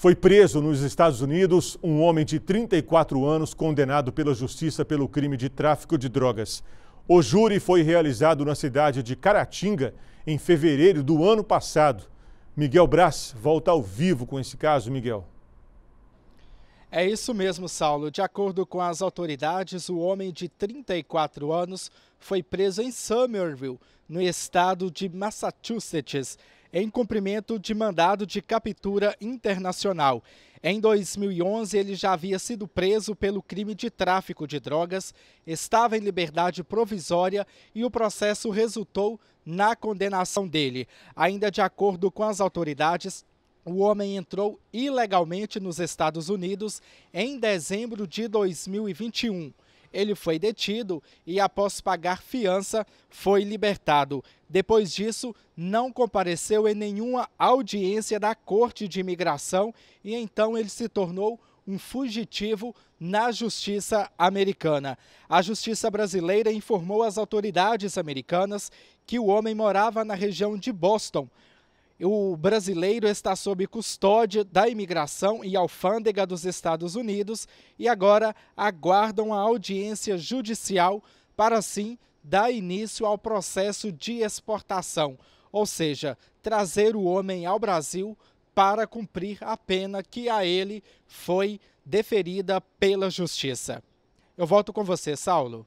Foi preso nos Estados Unidos um homem de 34 anos condenado pela justiça pelo crime de tráfico de drogas. O júri foi realizado na cidade de Caratinga em fevereiro do ano passado. Miguel Braz volta ao vivo com esse caso, Miguel. É isso mesmo, Saulo. De acordo com as autoridades, o homem de 34 anos foi preso em Somerville, no estado de Massachusetts em cumprimento de mandado de captura internacional. Em 2011, ele já havia sido preso pelo crime de tráfico de drogas, estava em liberdade provisória e o processo resultou na condenação dele. Ainda de acordo com as autoridades, o homem entrou ilegalmente nos Estados Unidos em dezembro de 2021 ele foi detido e, após pagar fiança, foi libertado. Depois disso, não compareceu em nenhuma audiência da Corte de Imigração e então ele se tornou um fugitivo na justiça americana. A justiça brasileira informou as autoridades americanas que o homem morava na região de Boston, o brasileiro está sob custódia da imigração e alfândega dos Estados Unidos e agora aguardam a audiência judicial para assim dar início ao processo de exportação, ou seja, trazer o homem ao Brasil para cumprir a pena que a ele foi deferida pela justiça. Eu volto com você, Saulo.